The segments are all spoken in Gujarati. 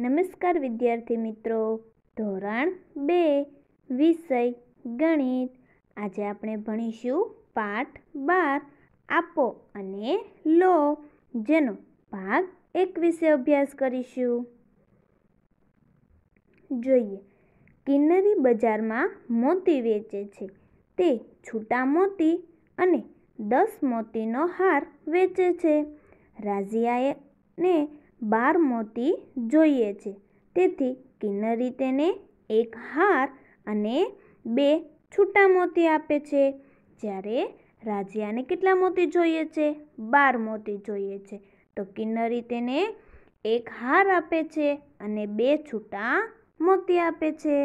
નમસ્કાર વિદ્યાર્થી મિત્રો ધોરણ બે વિષય ગણિત આજે આપણે ભણીશું પાઠ બાર આપો અને લો જેનો ભાગ એક વિશે અભ્યાસ કરીશું જોઈએ કિન્નરી બજારમાં મોતી વેચે છે તે છૂટા મોતી અને દસ મોતીનો હાર વેચે છે રાઝિયાએ ને બાર મોતી જોઈએ છે તેથી કિન્નરી તેને એક હાર અને બે છૂટા મોતી આપે છે જ્યારે રાજાને કેટલા મોતી જોઈએ છે બાર મોતી જોઈએ છે તો કિન્નરી તેને એક હાર આપે છે અને બે છૂટા મોતી આપે છે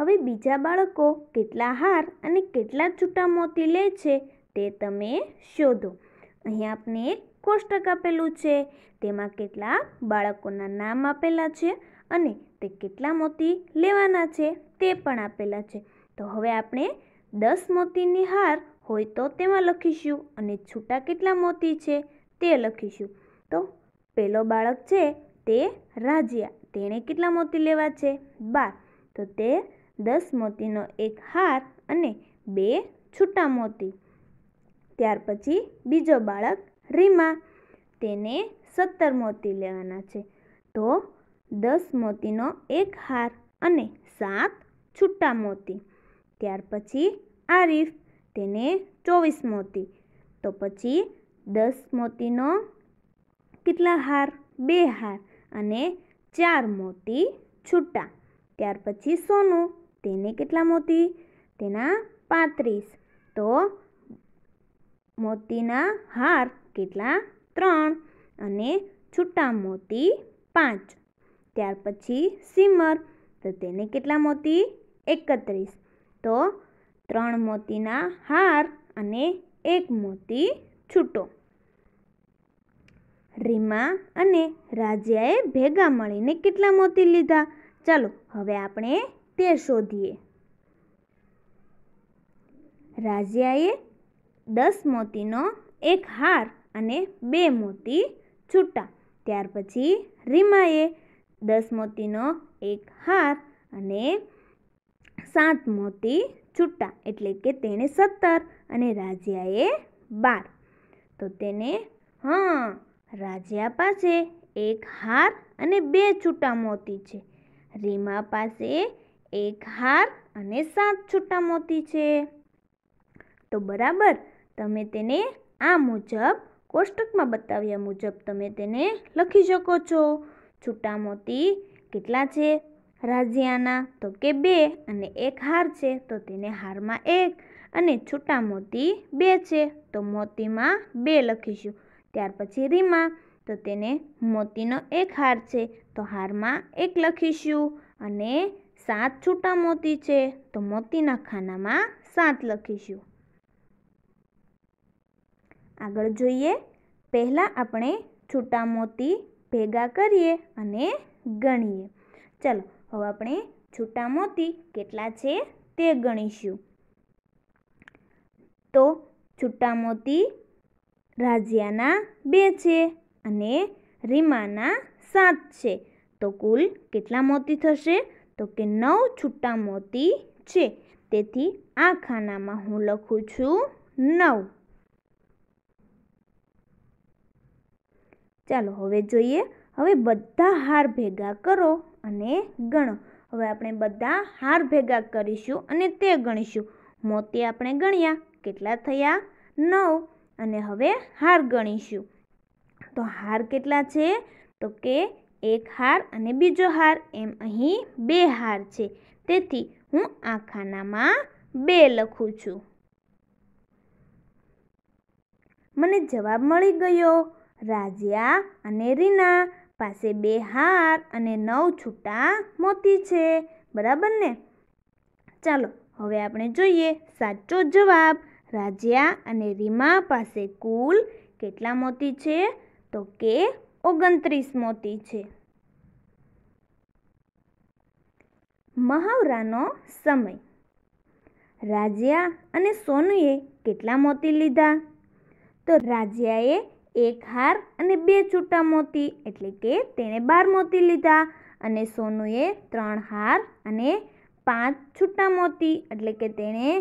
હવે બીજા બાળકો કેટલા હાર અને કેટલા છૂટા મોતી લે છે તે તમે શોધો અહીં આપને એક કોષ્ટક આપેલું છે તેમાં કેટલા બાળકોના નામ આપેલા છે અને તે કેટલા મોતી લેવાના છે તે પણ આપેલા છે તો હવે આપણે દસ મોતીની હાર હોય તો તેમાં લખીશું અને છૂટા કેટલા મોતી છે તે લખીશું તો પહેલો બાળક છે તે રાજ્યા તેણે કેટલા મોતી લેવા છે બાર તો તે દસ મોતીનો એક હાર અને બે છૂટા મોતી ત્યાર પછી બીજો બાળક રીમા તેને સત્તર મોતી લેવાના છે તો દસ મોતીનો એક હાર અને સાત છૂટા મોતી ત્યાર પછી આરીફ તેને ચોવીસ મોતી તો પછી દસ મોતીનો કેટલા હાર બે હાર અને ચાર મોતી છૂટા ત્યાર પછી સોનું તેને કેટલા મોતી તેના પાંત્રીસ તો મોતીના હાર કેટલા ત્રણ અને છૂટા મોતી પાંચ ત્યાર પછી સિમર તો તેને કેટલા મોતી એકત્રીસ તો ત્રણ મોતીના હાર અને એક મોતી છૂટો રીમા અને રાજીયાએ ભેગા મળીને કેટલા મોતી લીધા ચાલો હવે આપણે તે શોધીએ રાજ્યાએ દસ મોતીનો એક હાર અને બે મોતી છૂટા ત્યાર પછી રીમાએ દસ મોતીનો એક હાર અને સાત મોતી છૂટા એટલે કે તેણે સત્તર અને રાજીયાએ બાર તો તેને હા રાજીયા પાસે એક હાર અને બે છૂટા મોતી છે રીમા પાસે એક હાર અને સાત છૂટા મોતી છે તો બરાબર તમે તેને આ મુજબ કોષ્ટકમાં બતાવ્યા મુજબ તમે તેને લખી શકો છો છૂટા મોતી કેટલા છે રાજ્યાના તો કે બે અને એક હાર છે તો તેને હારમાં એક અને છૂટા મોતી બે છે તો મોતીમાં બે લખીશું ત્યાર પછી રીમા તો તેને મોતીનો એક હાર છે તો હારમાં એક લખીશું અને સાત છૂટા મોતી છે તો મોતીના ખાનામાં સાત લખીશું આગળ જોઈએ પહેલાં આપણે છૂટા મોતી ભેગા કરીએ અને ગણીએ ચાલો હવે આપણે છૂટા મોતી કેટલા છે તે ગણીશું તો છૂટા મોતી રાજ્યાના બે છે અને રીમાના સાત છે તો કુલ કેટલા મોતી થશે તો કે નવ છૂટા મોતી છે તેથી આ ખાનામાં હું લખું છું નવ ચાલો હવે જોઈએ હવે બધા હાર ભેગા કરો અને ગણો હવે આપણે બધા હાર ભેગા કરીશું અને તે ગણીશું મોતી આપણે ગણ્યા કેટલા થયા નવ અને હવે હાર ગણીશું તો હાર કેટલા છે તો કે એક હાર અને બીજો હાર એમ અહીં બે હાર છે તેથી હું આ ખાનામાં બે લખું છું મને જવાબ મળી ગયો રાજીયા અને રીના પાસે બે હાર અને નવ છૂટા મોતી છે બરાબર ને ચાલો હવે આપણે જોઈએ સાચો જવાબ રાજીયા અને રીમા પાસે કુલ કેટલા મોતી છે તો કે ઓગણત્રીસ મોતી છે મહાવરાનો સમય રાજીયા અને સોનુએ કેટલા મોતી લીધા તો રાજીયાએ એક હાર અને બે છૂટા મોતી એટલે કે તેણે બાર મોતી લીધા અને સોનુએ ત્રણ હાર અને પાંચ છૂટા મોતી એટલે કે તેણે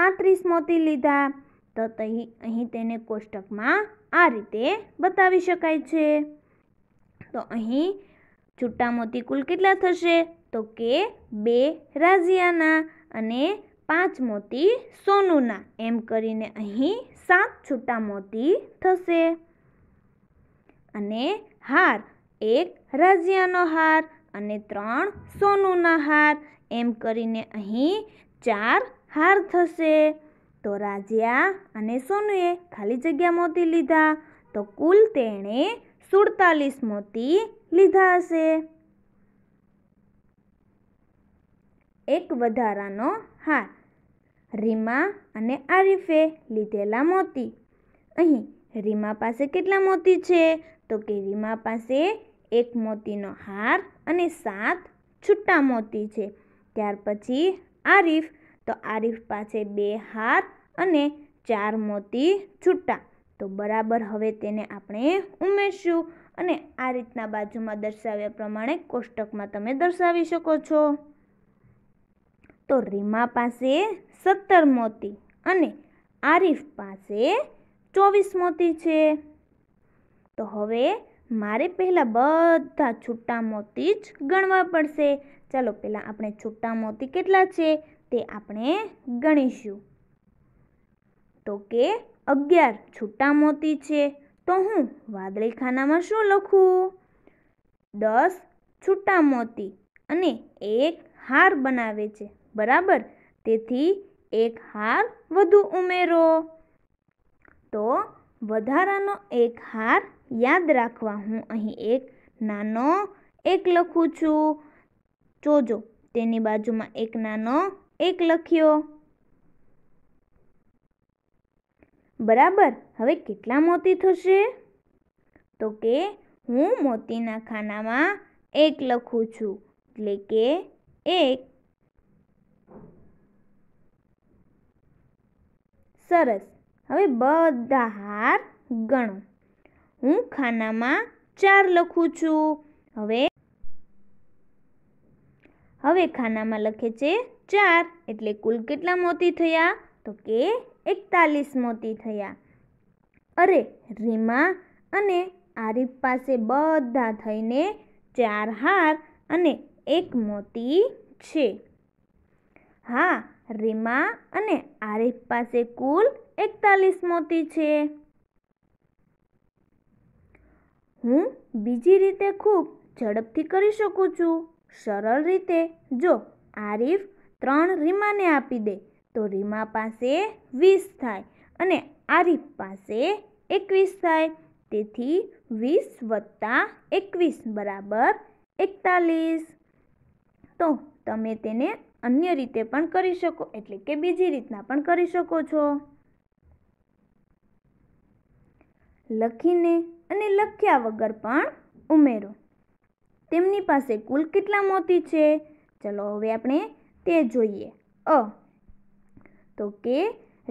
પાંત્રીસ મોતી લીધા તો અહીં તેને કોષ્ટકમાં આ રીતે બતાવી શકાય છે તો અહીં છૂટા મોતી કુલ કેટલા થશે તો કે બે રાઝિયાના અને પાંચ મોતી સોનુના એમ કરીને અહીં સાત છૂટા મોતી થશે અને હાર એક રાજ્યનો હાર અને ત્રણ સોનુના હાર એમ કરીને અહીં ચાર હાર થશે તો રાજ્યા અને સોનુએ ખાલી જગ્યા મોતી લીધા તો કુલ તેણે સુડતાલીસ મોતી લીધા હશે એક વધારાનો હાર રીમા અને આરીફે લીધેલા મોતી અહીં રીમા પાસે કેટલા મોતી છે તો કે રીમા પાસે એક મોતીનો હાર અને સાત છૂટા મોતી છે ત્યાર પછી આરીફ તો આરીફ પાસે બે હાર અને ચાર મોતી છૂટા તો બરાબર હવે તેને આપણે ઉમેરશું અને આ રીતના બાજુમાં દર્શાવ્યા પ્રમાણે કોષ્ટકમાં તમે દર્શાવી શકો છો તો રીમા પાસે સત્તર મોતી અને આરીફ પાસે ચોવીસ મોતી છે તો હવે મારે પહેલાં બધા છૂટા મોતી જ ગણવા પડશે ચાલો પહેલાં આપણે છૂટા મોતી કેટલા છે તે આપણે ગણીશું તો કે અગિયાર છૂટા મોતી છે તો હું વાદળી ખાનામાં શું લખું દસ છૂટા મોતી અને એક હાર બનાવે છે બરાબર તેથી એક હાર વધુ ઉમેરો તો વધારાનો એક હાર યાદ રાખવા હું અહીં એક નાનો એક લખું છું જોજો તેની બાજુમાં એક નાનો એક લખ્યો બરાબર હવે કેટલા મોતી થશે તો કે હું મોતીના ખાનામાં એક લખું છું એટલે કે એક સરસ હવે બધા હાર ગણો હું ખાનામાં ચાર લખું છું હવે હવે ખાનામાં લખે છે ચાર એટલે કુલ કેટલા મોતી થયા તો કે એકતાલીસ મોતી થયા અરે રીમા અને આરીફ પાસે બધા થઈને ચાર હાર અને એક મોતી છે હા રીમા અને આરિફ પાસે કુલ એકતાલીસ મોતી છે હું બીજી રીતે ખૂબ ઝડપથી કરી શકું છું સરળ રીતે જો આરિફ ત્રણ રીમાને આપી દે તો રીમા પાસે વીસ થાય અને આરિફ પાસે એકવીસ થાય તેથી વીસ વત્તા એકવીસ બરાબર એકતાલીસ તો તમે તેને અન્ય રીતે પણ કરી શકો એટલે કે બીજી રીતના પણ કરી શકો છો લખીને અને લખ્યા વગર પણ ઉમેરો તેમની પાસે કુલ કેટલા મોતી છે ચલો હવે આપણે તે જોઈએ અ તો કે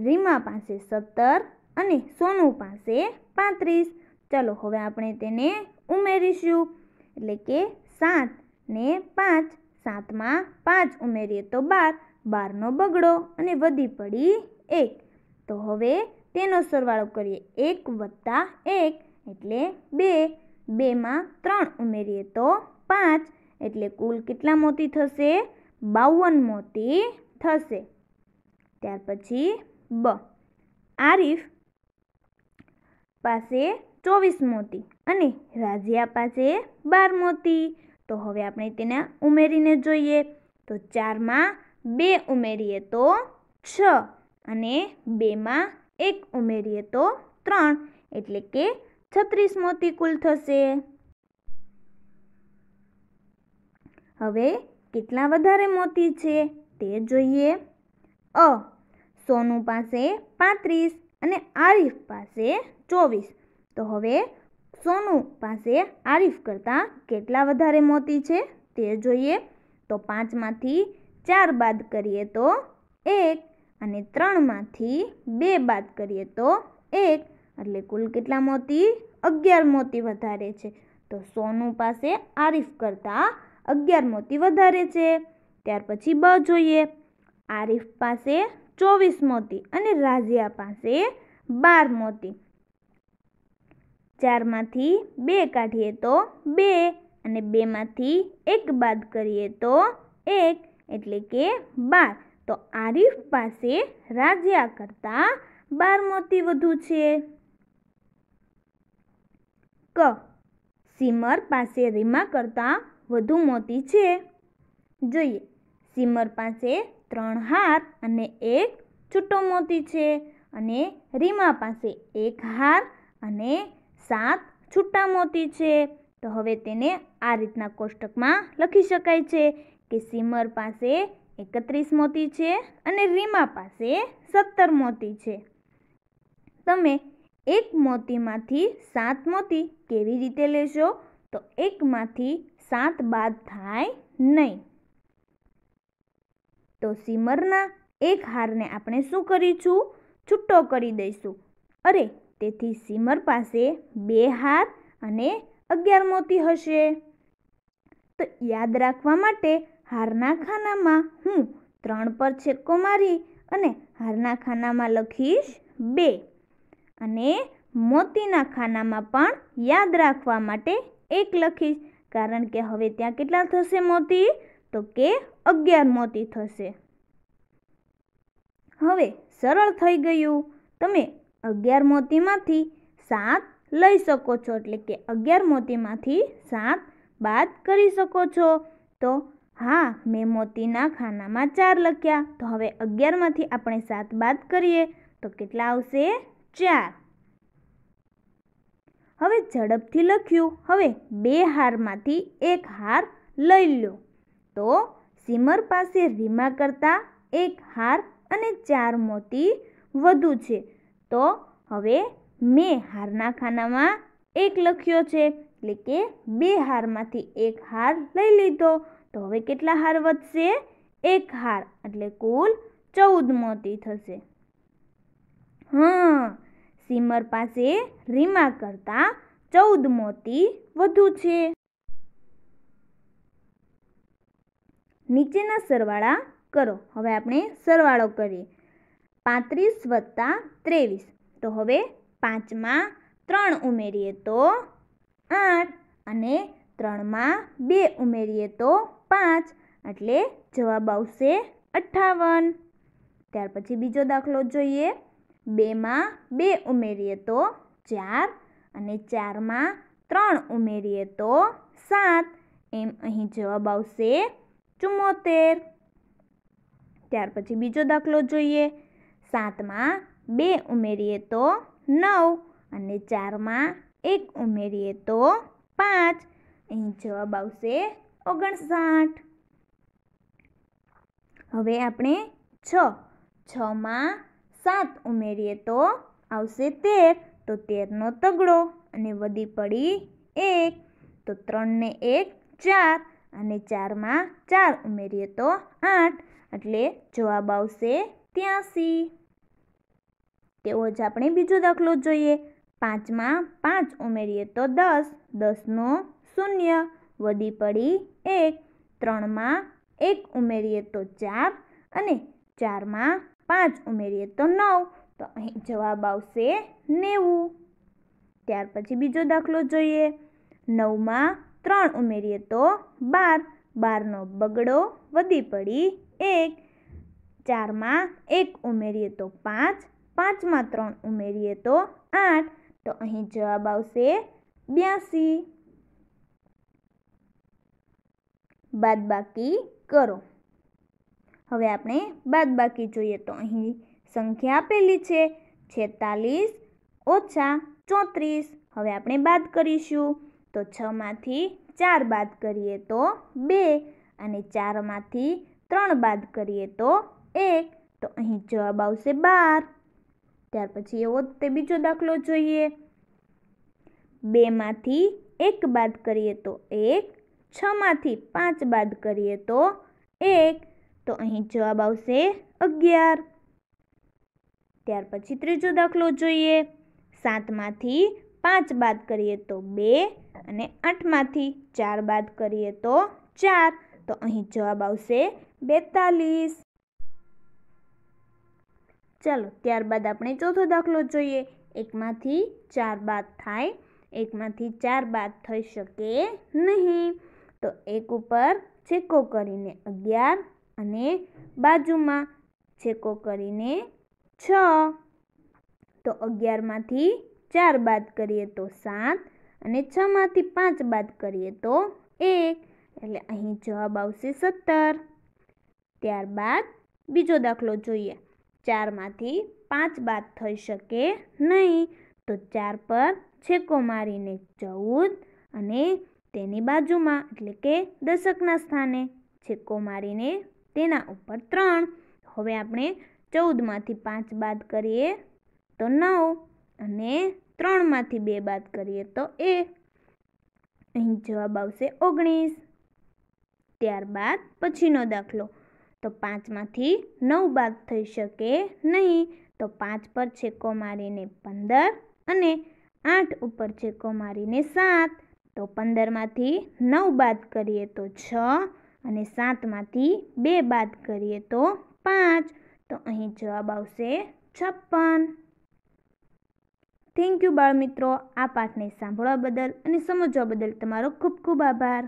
રીમા પાસે સત્તર અને સોનું પાસે પાંત્રીસ ચલો હવે આપણે તેને ઉમેરીશું એટલે કે સાત ને પાંચ સાતમાં પાંચ ઉમેરીએ તો બાર બારનો બગડો અને વધી પડી એક તો હવે તેનો સરવાળો કરીએ એક વત્તા એક એટલે બે બેમાં ત્રણ ઉમેરીએ તો પાંચ એટલે કુલ કેટલા મોતી થશે બાવન મોતી થશે ત્યાર પછી બ આરીફ પાસે ચોવીસ મોતી અને રાઝિયા પાસે બાર મોતી તો હવે આપણે તેને ઉમેરીને જોઈએ તો ચારમાં બે ઉમેરીએ તો છ અને બેમાં એક ઉમેરીએ તો ત્રણ એટલે કે છત્રીસ મોતી કુલ થશે હવે કેટલા વધારે મોતી છે તે જોઈએ અ સોનું પાસે પાંત્રીસ અને આરીફ પાસે ચોવીસ તો હવે સોનુ પાસે આરીફ કરતાં કેટલા વધારે મોતી છે તે જોઈએ તો પાંચમાંથી ચાર બાદ કરીએ તો એક અને ત્રણમાંથી બે બાદ કરીએ તો એક એટલે કુલ કેટલા મોતી અગિયાર મોતી વધારે છે તો સોનુ પાસે આરીફ કરતાં અગિયાર મોતી વધારે છે ત્યાર પછી બ જોઈએ આરીફ પાસે ચોવીસ મોતી અને રાઝિયા પાસે બાર મોતી ચારમાંથી બે કાઢીએ તો બે અને બેમાંથી એક બાદ કરીએ તો એક એટલે કે બાર તો આરીફ પાસે રાજા કરતાં બાર મોતી વધુ છે ક સિમર પાસે રીમા કરતાં વધુ મોતી છે જોઈએ સિમર પાસે ત્રણ હાર અને એક છૂટો મોતી છે અને રીમા પાસે એક હાર અને સાત છૂટા મોતી છે તો હવે તેને આ રીતના કોષ્ટકમાં લખી શકાય છે કે સિમર પાસે એકત્રીસ મોતી છે અને રીમા પાસે સત્તર મોતી છે તમે એક મોતીમાંથી સાત મોતી કેવી રીતે લેશો તો એકમાંથી સાત બાદ થાય નહીં તો સિમરના એક હારને આપણે શું કરીશું છૂટો કરી દઈશું અરે તેથી સિમર પાસે બે હાર અને અગિયાર મોતી હશે તો યાદ રાખવા માટે હારના ખાનામાં હું ત્રણ પર છેક્કો મારી અને હારના ખાનામાં લખીશ બે અને મોતીના ખાનામાં પણ યાદ રાખવા માટે એક લખીશ કારણ કે હવે ત્યાં કેટલા થશે મોતી તો કે અગિયાર મોતી થશે હવે સરળ થઈ ગયું તમે અગિયાર મોતીમાંથી સાત લઈ શકો છો એટલે કે અગિયાર મોતીમાંથી સાત બાદ કરી શકો છો તો હા મેં મોતીના ખાનામાં ચાર લખ્યા તો હવે અગિયારમાંથી આપણે સાત બાદ કરીએ તો કેટલા આવશે ચાર હવે ઝડપથી લખ્યું હવે બે હારમાંથી એક હાર લઈ લો તો સિમર પાસે રીમા કરતાં એક હાર અને ચાર મોતી વધુ છે તો હવે મેં હારના ખાનામાં એક લખ્યો છે એટલે કે બે હારમાંથી એક હાર લઈ લીધો તો હવે કેટલા હાર વધશે એક હાર એટલે કુલ ચૌદ મોતી થશે હા સિમર પાસે રીમા કરતા ચૌદ મોતી વધુ છે નીચેના સરવાળા કરો હવે આપણે સરવાળો કરીએ પાંત્રીસ વત્તા ત્રેવીસ તો હવે પાંચમાં ત્રણ ઉમેરીએ તો આઠ અને ત્રણમાં બે ઉમેરીએ તો પાંચ એટલે જવાબ આવશે અઠ્ઠાવન ત્યાર પછી બીજો દાખલો જોઈએ બેમાં બે ઉમેરીએ તો ચાર અને ચારમાં ત્રણ ઉમેરીએ તો સાત એમ અહીં જવાબ આવશે ચુમ્મોતેર ત્યાર પછી બીજો દાખલો જોઈએ સાતમાં બે ઉમેરીએ તો નવ અને ચારમાં એક ઉમેરીએ તો પાંચ અહીં જવાબ આવશે ઓગણસાઠ હવે આપણે છ છમાં સાત ઉમેરીએ તો આવશે તેર તો તેરનો તગડો અને વધી પડી એક તો ત્રણને એક ચાર અને ચારમાં ચાર ઉમેરીએ તો આઠ એટલે જવાબ આવશે ત્યાંસી તેવો જ આપણે બીજો દાખલો જોઈએ પાંચમાં પાંચ ઉમેરીએ તો દસ દસનો શૂન્ય વધી પડી એક ત્રણમાં એક ઉમેરીએ તો ચાર અને ચારમાં પાંચ ઉમેરીએ તો નવ તો અહીં જવાબ આવશે નેવું ત્યાર પછી બીજો દાખલો જોઈએ નવમાં ત્રણ ઉમેરીએ તો બાર બારનો બગડો વધી પડી એક ચારમાં એક ઉમેરીએ તો પાંચ પાંચમાં ત્રણ ઉમેરીએ તો આઠ તો અહીં જવાબ આવશે બ્યાસી બાદબાકી કરો હવે આપણે બાદબાકી જોઈએ તો અહીં સંખ્યા આપેલી છે છેતાલીસ ઓછા ચોત્રીસ હવે આપણે બાદ કરીશું તો છમાંથી ચાર બાદ કરીએ તો બે અને ચારમાંથી ત્રણ બાદ કરીએ તો એક તો અહીં જવાબ આવશે બાર ત્યાર પછી એવો તે બીજો દાખલો જોઈએ બેમાંથી એક બાદ કરીએ તો એક છમાંથી પાંચ બાદ કરીએ તો એક તો અહીં જવાબ આવશે અગિયાર ત્યાર પછી ત્રીજો દાખલો જોઈએ સાતમાંથી પાંચ બાદ કરીએ તો બે અને આઠમાંથી ચાર બાદ કરીએ તો ચાર તો અહીં જવાબ આવશે બેતાલીસ ચાલો ત્યારબાદ આપણે ચોથો દાખલો જોઈએ એકમાંથી ચાર બાદ થાય એકમાંથી ચાર બાદ થઈ શકે નહીં તો એક ઉપર છેકો કરીને અગિયાર અને બાજુમાં છેકો કરીને છ તો અગિયારમાંથી ચાર બાદ કરીએ તો સાત અને છમાંથી પાંચ બાદ કરીએ તો એક એટલે અહીં જવાબ આવશે સત્તર ત્યારબાદ બીજો દાખલો જોઈએ ચારમાંથી પાંચ બાદ થઈ શકે નહીં તો ચાર પર છેકો મારીને ચૌદ અને તેની બાજુમાં એટલે કે દશકના સ્થાને છેકો મારીને તેના ઉપર ત્રણ હવે આપણે ચૌદમાંથી પાંચ બાદ કરીએ તો નવ અને ત્રણમાંથી બે બાદ કરીએ તો એક અહીં જવાબ આવશે ઓગણીસ ત્યારબાદ પછીનો દાખલો તો પાંચમાંથી નવ બાદ થઈ શકે નહીં તો પાંચ પર છેકો મારીને પંદર અને આઠ ઉપર છેકો મારીને સાત તો પંદરમાંથી નવ બાદ કરીએ તો છ અને સાતમાંથી બે બાદ કરીએ તો પાંચ તો અહીં જવાબ આવશે છપ્પન થેન્ક યુ બાળમિત્રો આ પાઠને સાંભળવા બદલ અને સમજવા બદલ તમારો ખૂબ ખૂબ આભાર